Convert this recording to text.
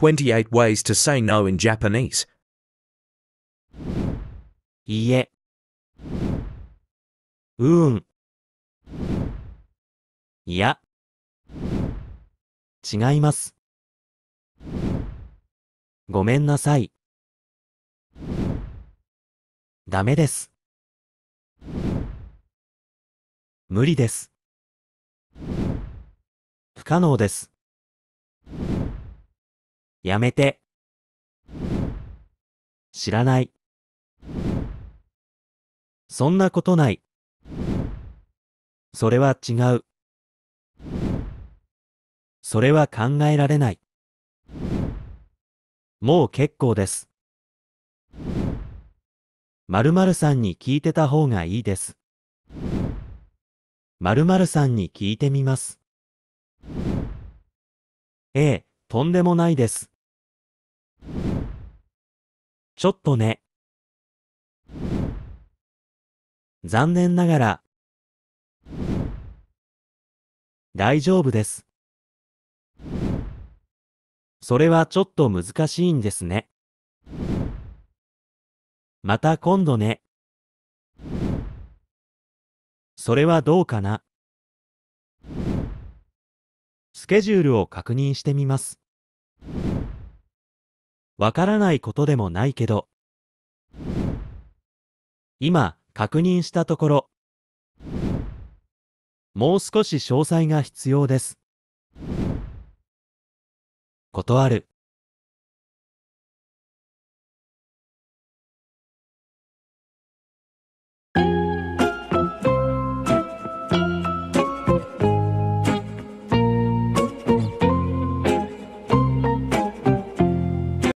28 Ways to Say No in Japanese いいえうんいや違いますごめんなさいダメです無理です不可能ですやめて。知らない。そんなことない。それは違う。それは考えられない。もう結構です。〇〇さんに聞いてた方がいいです。〇〇さんに聞いてみます。ええ、とんでもないです。ちょっとね。残念ながら。大丈夫です。それはちょっと難しいんですね。また今度ね。それはどうかな。スケジュールを確認してみます。わからないことでもないけど。今、確認したところ。もう少し詳細が必要です。断る。